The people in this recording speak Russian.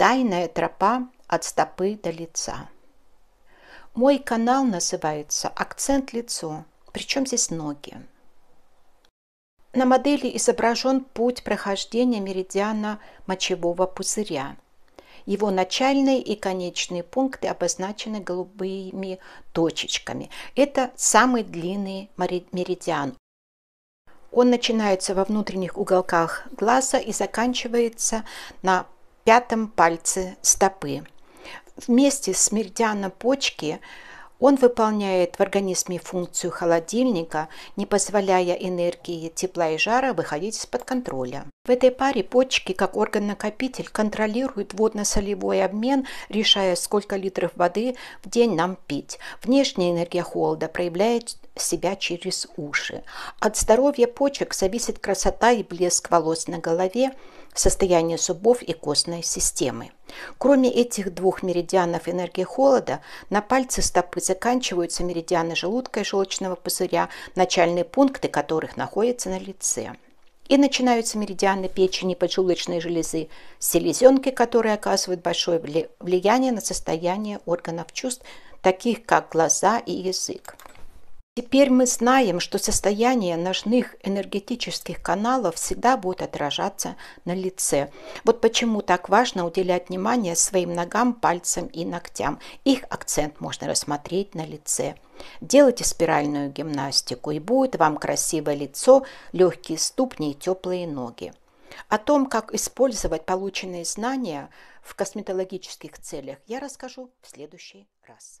Тайная тропа от стопы до лица. Мой канал называется «Акцент лицо», причем здесь ноги. На модели изображен путь прохождения меридиана мочевого пузыря. Его начальные и конечные пункты обозначены голубыми точечками. Это самый длинный меридиан. Он начинается во внутренних уголках глаза и заканчивается на пятом пальце стопы. Вместе с меридианом почки он выполняет в организме функцию холодильника, не позволяя энергии тепла и жара выходить из-под контроля. В этой паре почки, как орган-накопитель, контролируют водно-солевой обмен, решая, сколько литров воды в день нам пить. Внешняя энергия холода проявляет себя через уши. От здоровья почек зависит красота и блеск волос на голове, состояние зубов и костной системы. Кроме этих двух меридианов энергии холода, на пальце стопы заканчиваются меридианы желудка и желчного пузыря, начальные пункты которых находятся на лице. И начинаются меридианы печени поджелудочной железы, селезенки, которые оказывают большое влияние на состояние органов чувств, таких как глаза и язык. Теперь мы знаем, что состояние ножных энергетических каналов всегда будет отражаться на лице. Вот почему так важно уделять внимание своим ногам, пальцам и ногтям. Их акцент можно рассмотреть на лице. Делайте спиральную гимнастику, и будет вам красивое лицо, легкие ступни и теплые ноги. О том, как использовать полученные знания в косметологических целях, я расскажу в следующий раз.